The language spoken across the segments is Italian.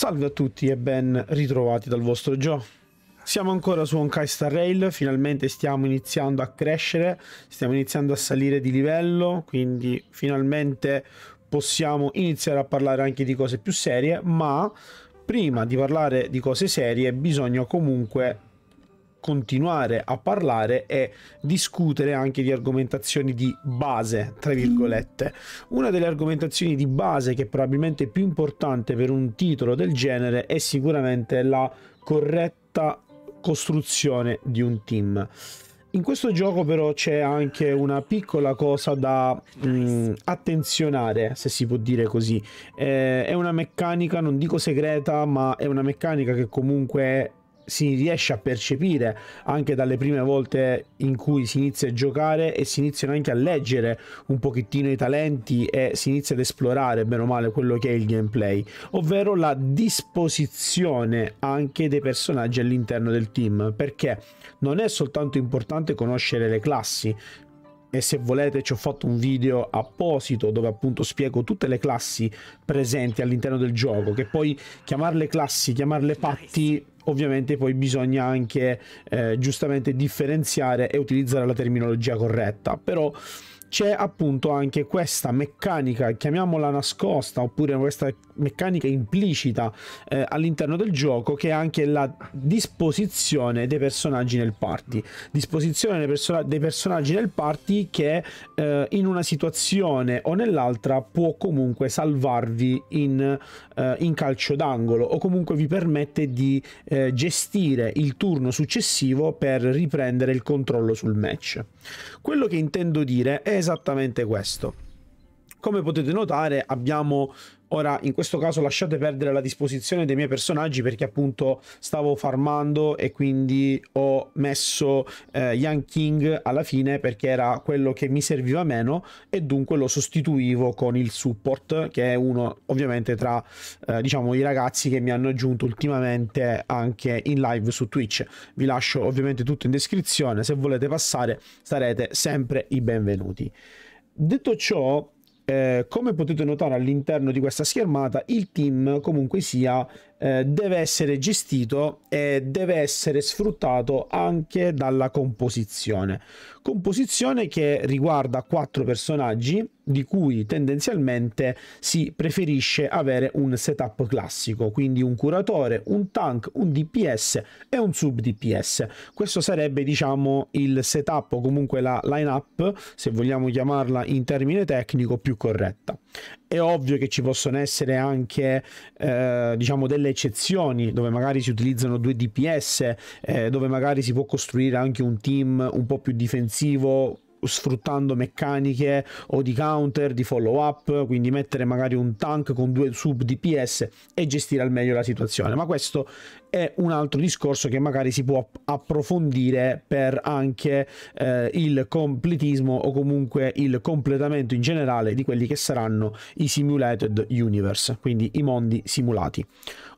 Salve a tutti e ben ritrovati dal vostro Joe. Siamo ancora su Honkai Star Rail, finalmente stiamo iniziando a crescere, stiamo iniziando a salire di livello, quindi finalmente possiamo iniziare a parlare anche di cose più serie, ma prima di parlare di cose serie bisogna comunque continuare a parlare e discutere anche di argomentazioni di base, tra mm. virgolette. Una delle argomentazioni di base che è probabilmente più importante per un titolo del genere è sicuramente la corretta costruzione di un team. In questo gioco però c'è anche una piccola cosa da mh, mm, attenzionare, se si può dire così. Eh, è una meccanica, non dico segreta, ma è una meccanica che comunque è si riesce a percepire anche dalle prime volte in cui si inizia a giocare e si iniziano anche a leggere un pochettino i talenti e si inizia ad esplorare bene o male quello che è il gameplay, ovvero la disposizione anche dei personaggi all'interno del team, perché non è soltanto importante conoscere le classi, e se volete ci ho fatto un video apposito dove appunto spiego tutte le classi presenti all'interno del gioco che poi chiamarle classi, chiamarle patti ovviamente poi bisogna anche eh, giustamente differenziare e utilizzare la terminologia corretta, però c'è appunto anche questa meccanica, chiamiamola nascosta, oppure questa meccanica implicita eh, all'interno del gioco, che è anche la disposizione dei personaggi nel party. Disposizione dei, perso dei personaggi nel party che eh, in una situazione o nell'altra può comunque salvarvi in, eh, in calcio d'angolo o comunque vi permette di eh, gestire il turno successivo per riprendere il controllo sul match. Quello che intendo dire è esattamente questo. Come potete notare abbiamo Ora, in questo caso lasciate perdere la disposizione dei miei personaggi perché appunto stavo farmando e quindi ho messo eh, Young King alla fine perché era quello che mi serviva meno e dunque lo sostituivo con il support che è uno ovviamente tra eh, diciamo i ragazzi che mi hanno aggiunto ultimamente anche in live su Twitch. Vi lascio ovviamente tutto in descrizione, se volete passare sarete sempre i benvenuti. Detto ciò, eh, come potete notare all'interno di questa schermata, il team comunque sia eh, deve essere gestito e deve essere sfruttato anche dalla composizione. Composizione che riguarda quattro personaggi di cui tendenzialmente si preferisce avere un setup classico, quindi un curatore, un tank, un DPS e un sub DPS. Questo sarebbe diciamo il setup o comunque la lineup, se vogliamo chiamarla in termine tecnico, più corretta. È ovvio che ci possono essere anche eh, diciamo delle eccezioni dove magari si utilizzano due DPS, eh, dove magari si può costruire anche un team un po' più difensivo sfruttando meccaniche o di counter, di follow up, quindi mettere magari un tank con due sub DPS e gestire al meglio la situazione. Ma questo è un altro discorso che magari si può approfondire per anche eh, il completismo o comunque il completamento in generale di quelli che saranno i simulated universe, quindi i mondi simulati.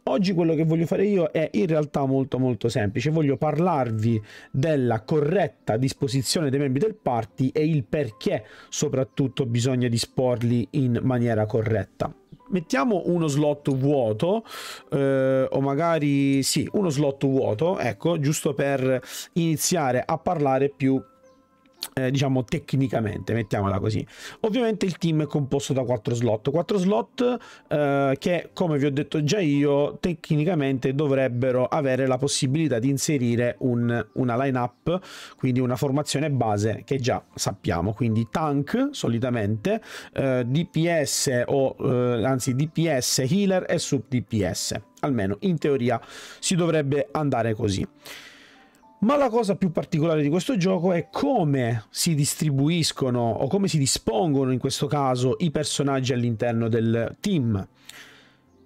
Oggi quello che voglio fare io è in realtà molto molto semplice, voglio parlarvi della corretta disposizione dei membri del party e il perché soprattutto bisogna disporli in maniera corretta mettiamo uno slot vuoto eh, o magari sì uno slot vuoto ecco giusto per iniziare a parlare più eh, diciamo tecnicamente, mettiamola così. Ovviamente il team è composto da 4 slot, 4 slot eh, che come vi ho detto già io tecnicamente dovrebbero avere la possibilità di inserire un, una lineup, quindi una formazione base che già sappiamo, quindi tank solitamente, eh, DPS o eh, anzi DPS healer e sub DPS, almeno in teoria si dovrebbe andare così. Ma la cosa più particolare di questo gioco è come si distribuiscono o come si dispongono in questo caso i personaggi all'interno del team.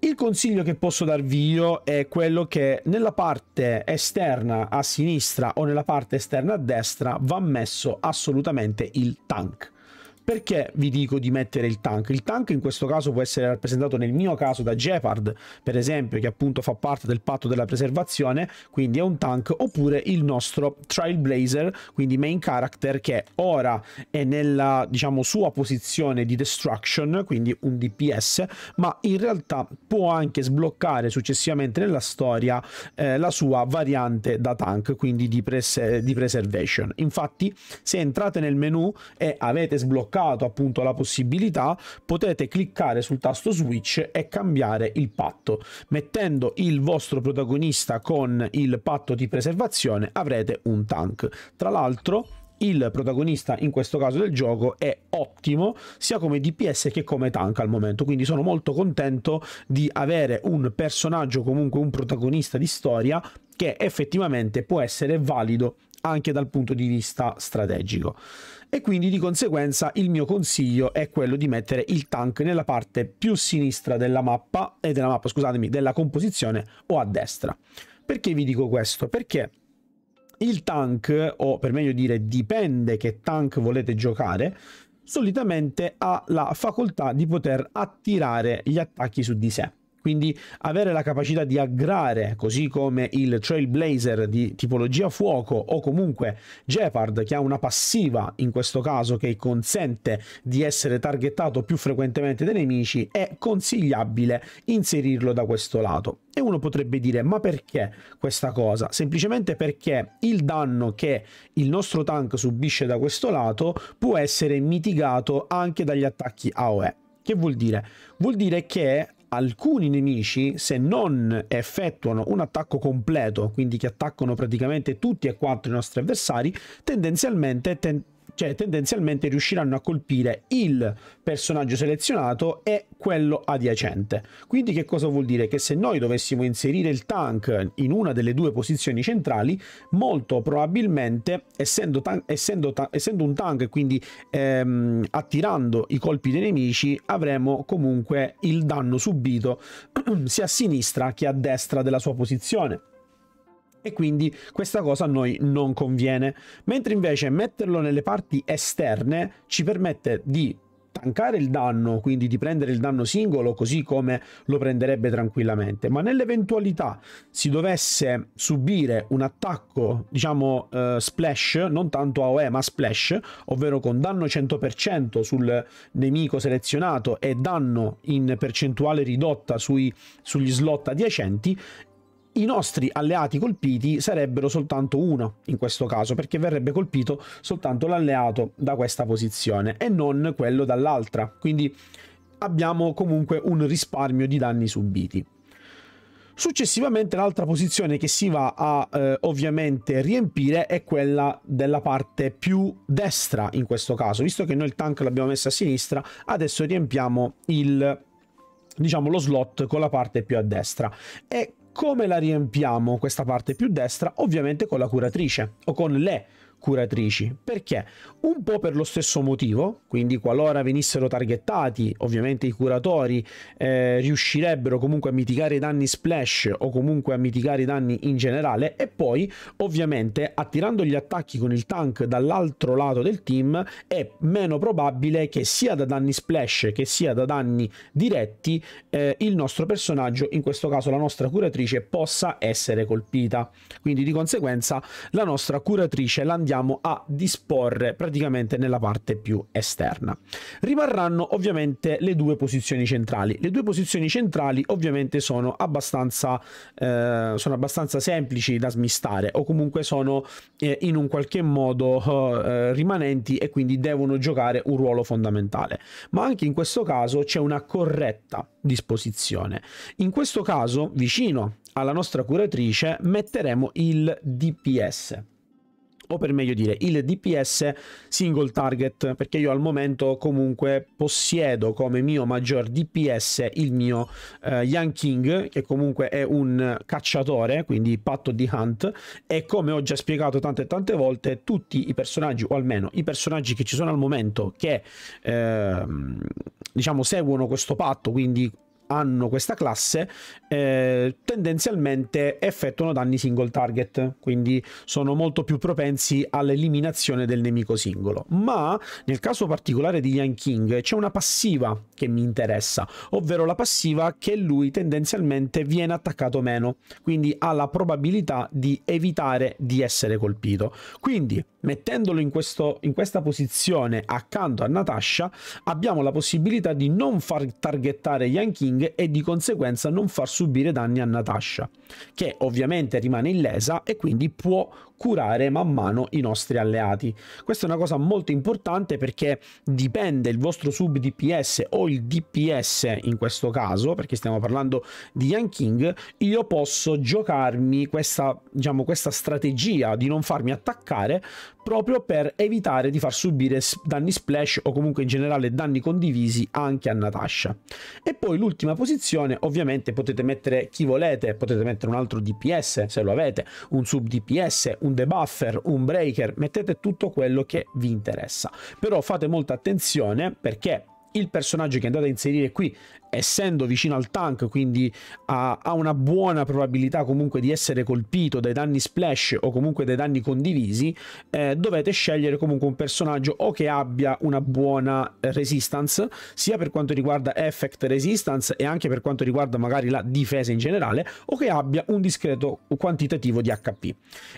Il consiglio che posso darvi io è quello che nella parte esterna a sinistra o nella parte esterna a destra va messo assolutamente il tank. Perché vi dico di mettere il tank? Il tank in questo caso può essere rappresentato nel mio caso da Jeopard, per esempio, che appunto fa parte del patto della preservazione, quindi è un tank, oppure il nostro Trailblazer, quindi main character che ora è nella, diciamo, sua posizione di destruction, quindi un DPS, ma in realtà può anche sbloccare successivamente nella storia eh, la sua variante da tank, quindi di, pres di preservation. Infatti, se entrate nel menu e avete sbloccato sbloccato appunto la possibilità, potete cliccare sul tasto switch e cambiare il patto. Mettendo il vostro protagonista con il patto di preservazione avrete un tank. Tra l'altro il protagonista in questo caso del gioco è ottimo sia come DPS che come tank al momento quindi sono molto contento di avere un personaggio comunque un protagonista di storia che effettivamente può essere valido anche dal punto di vista strategico e quindi di conseguenza il mio consiglio è quello di mettere il tank nella parte più sinistra della mappa, e eh, della mappa, scusatemi, della composizione o a destra. Perché vi dico questo? Perché il tank, o per meglio dire dipende che tank volete giocare, solitamente ha la facoltà di poter attirare gli attacchi su di sé. Quindi avere la capacità di aggrare, così come il Trailblazer di tipologia fuoco o comunque Jeopard che ha una passiva in questo caso che consente di essere targettato più frequentemente dai nemici, è consigliabile inserirlo da questo lato. E uno potrebbe dire ma perché questa cosa? Semplicemente perché il danno che il nostro tank subisce da questo lato può essere mitigato anche dagli attacchi AOE. Che vuol dire? Vuol dire che alcuni nemici, se non effettuano un attacco completo, quindi che attaccano praticamente tutti e quattro i nostri avversari, tendenzialmente ten- cioè tendenzialmente riusciranno a colpire il personaggio selezionato e quello adiacente. Quindi che cosa vuol dire? Che se noi dovessimo inserire il tank in una delle due posizioni centrali, molto probabilmente, essendo, essendo, essendo un tank, e quindi ehm, attirando i colpi dei nemici, avremo comunque il danno subito sia a sinistra che a destra della sua posizione e quindi questa cosa a noi non conviene. Mentre invece metterlo nelle parti esterne ci permette di tankare il danno, quindi di prendere il danno singolo così come lo prenderebbe tranquillamente, ma nell'eventualità si dovesse subire un attacco, diciamo eh, splash, non tanto AOE ma splash, ovvero con danno 100% sul nemico selezionato e danno in percentuale ridotta sui, sugli slot adiacenti, i nostri alleati colpiti sarebbero soltanto uno in questo caso, perché verrebbe colpito soltanto l'alleato da questa posizione e non quello dall'altra. Quindi abbiamo comunque un risparmio di danni subiti. Successivamente l'altra posizione che si va a eh, ovviamente riempire è quella della parte più destra in questo caso, visto che noi il tank l'abbiamo messo a sinistra, adesso riempiamo il diciamo lo slot con la parte più a destra e come la riempiamo questa parte più destra? Ovviamente con la curatrice o con le curatrici. Perché? Un po' per lo stesso motivo, quindi qualora venissero targettati, ovviamente i curatori eh, riuscirebbero comunque a mitigare i danni splash o comunque a mitigare i danni in generale e poi ovviamente attirando gli attacchi con il tank dall'altro lato del team è meno probabile che sia da danni splash che sia da danni diretti eh, il nostro personaggio, in questo caso la nostra curatrice, possa essere colpita. Quindi di conseguenza la nostra curatrice l'andiamo andiamo a disporre praticamente nella parte più esterna. Rimarranno ovviamente le due posizioni centrali. Le due posizioni centrali ovviamente sono abbastanza, eh, sono abbastanza semplici da smistare o comunque sono eh, in un qualche modo eh, eh rimanenti e quindi devono giocare un ruolo fondamentale. Ma anche in questo caso c'è una corretta disposizione. In questo caso vicino alla nostra curatrice metteremo il DPS o per meglio dire il DPS single target perché io al momento comunque possiedo come mio maggior DPS il mio eh, Young King che comunque è un cacciatore quindi patto di hunt e come ho già spiegato tante e tante volte tutti i personaggi o almeno i personaggi che ci sono al momento che eh, diciamo seguono questo patto quindi hanno questa classe eh, tendenzialmente effettuano danni single target, quindi sono molto più propensi all'eliminazione del nemico singolo. Ma nel caso particolare di Yan King c'è una passiva che mi interessa, ovvero la passiva che lui tendenzialmente viene attaccato meno, quindi ha la probabilità di evitare di essere colpito. Quindi mettendolo in, questo, in questa posizione accanto a Natasha abbiamo la possibilità di non far targettare Yan King Sting e di conseguenza non far subire danni a Natasha, che ovviamente rimane illesa e quindi può curare man mano i nostri alleati. Questa è una cosa molto importante perché dipende il vostro sub DPS o il DPS in questo caso, perché stiamo parlando di Yan King, io posso giocarmi questa, diciamo, questa strategia di non farmi attaccare proprio per evitare di far subire danni splash o comunque in generale danni condivisi anche a Natasha. E poi l'ultima posizione, ovviamente potete mettere chi volete, potete mettere un altro DPS se lo avete, un sub DPS, un debuffer, un breaker, mettete tutto quello che vi interessa. Però fate molta attenzione perché il personaggio che andate a inserire qui, essendo vicino al tank, quindi ha, ha una buona probabilità comunque di essere colpito dai danni splash o comunque dai danni condivisi, eh, dovete scegliere comunque un personaggio o che abbia una buona resistance, sia per quanto riguarda effect resistance e anche per quanto riguarda magari la difesa in generale, o che abbia un discreto quantitativo di HP.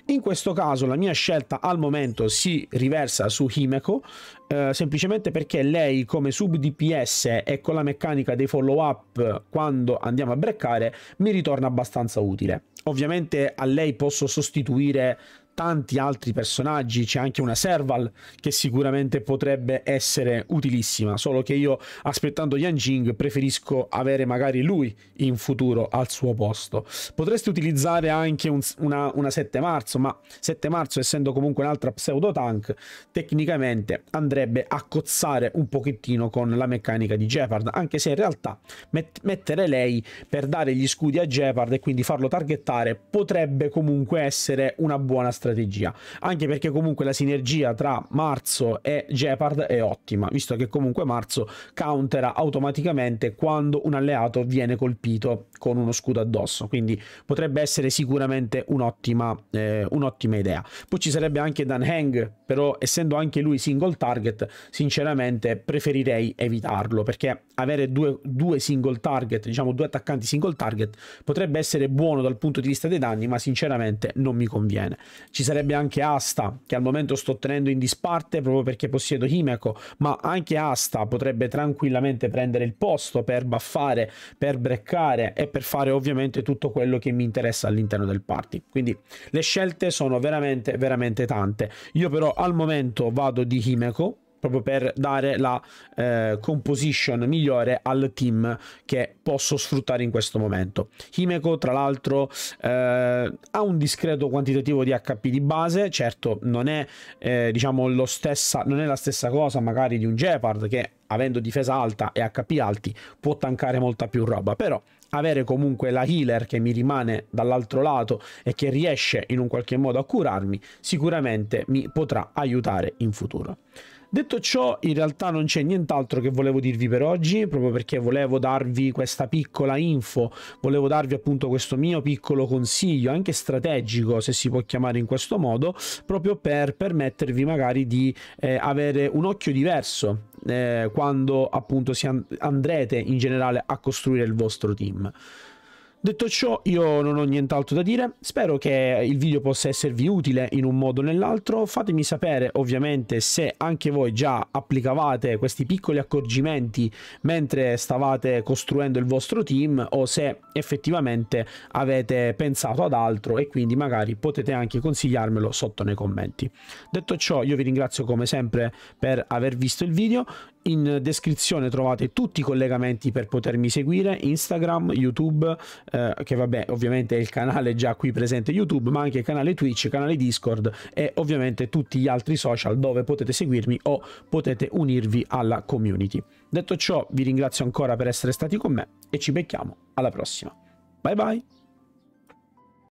In questo caso la mia scelta al momento si riversa su Himeko, eh, semplicemente perché lei come sub DPS e con la meccanica dei follow up quando andiamo a breccare mi ritorna abbastanza utile. Ovviamente a lei posso sostituire tanti altri personaggi, c'è anche una Serval che sicuramente potrebbe essere utilissima, solo che io aspettando Yan Jing preferisco avere magari lui in futuro al suo posto. Potreste utilizzare anche un, una, una 7 marzo, ma 7 marzo essendo comunque un'altra pseudo tank, tecnicamente andrebbe a cozzare un pochettino con la meccanica di Jeopard, anche se in realtà met mettere lei per dare gli scudi a Jeopard e quindi farlo targettare fare potrebbe comunque essere una buona strategia, anche perché comunque la sinergia tra Marzo e jeopard è ottima, visto che comunque Marzo countera automaticamente quando un alleato viene colpito con uno scudo addosso, quindi potrebbe essere sicuramente un'ottima, eh, un'ottima idea. Poi ci sarebbe anche Dan Hang, però essendo anche lui single target, sinceramente preferirei evitarlo, perché avere due, due single target, diciamo due attaccanti single target, potrebbe essere buono dal punto di di vista dei danni, ma sinceramente non mi conviene. Ci sarebbe anche Asta, che al momento sto tenendo in disparte proprio perché possiedo Himeko, ma anche Asta potrebbe tranquillamente prendere il posto per buffare, per breccare e per fare ovviamente tutto quello che mi interessa all'interno del party. Quindi le scelte sono veramente, veramente tante. Io però al momento vado di Himeko proprio per dare la eh, composition migliore al team che posso sfruttare in questo momento. Himeko tra l'altro eh, ha un discreto quantitativo di HP di base, certo non è, eh, diciamo, lo stessa, non è la stessa cosa magari di un Gepard che avendo difesa alta e HP alti può tankare molta più roba, però avere comunque la healer che mi rimane dall'altro lato e che riesce in un qualche modo a curarmi sicuramente mi potrà aiutare in futuro. Detto ciò, in realtà non c'è nient'altro che volevo dirvi per oggi, proprio perché volevo darvi questa piccola info, volevo darvi appunto questo mio piccolo consiglio, anche strategico se si può chiamare in questo modo, proprio per permettervi magari di eh, avere un occhio diverso eh, quando appunto si and andrete in generale a costruire il vostro team. Detto ciò, io non ho nient'altro da dire, spero che il video possa esservi utile in un modo o nell'altro, fatemi sapere ovviamente se anche voi già applicavate questi piccoli accorgimenti mentre stavate costruendo il vostro team o se effettivamente avete pensato ad altro e quindi magari potete anche consigliarmelo sotto nei commenti. Detto ciò, io vi ringrazio come sempre per aver visto il video, in descrizione trovate tutti i collegamenti per potermi seguire, Instagram, YouTube, eh, che vabbè ovviamente è il canale già qui presente YouTube, ma anche il canale Twitch, canale Discord e ovviamente tutti gli altri social dove potete seguirmi o potete unirvi alla community. Detto ciò vi ringrazio ancora per essere stati con me e ci becchiamo alla prossima. Bye bye!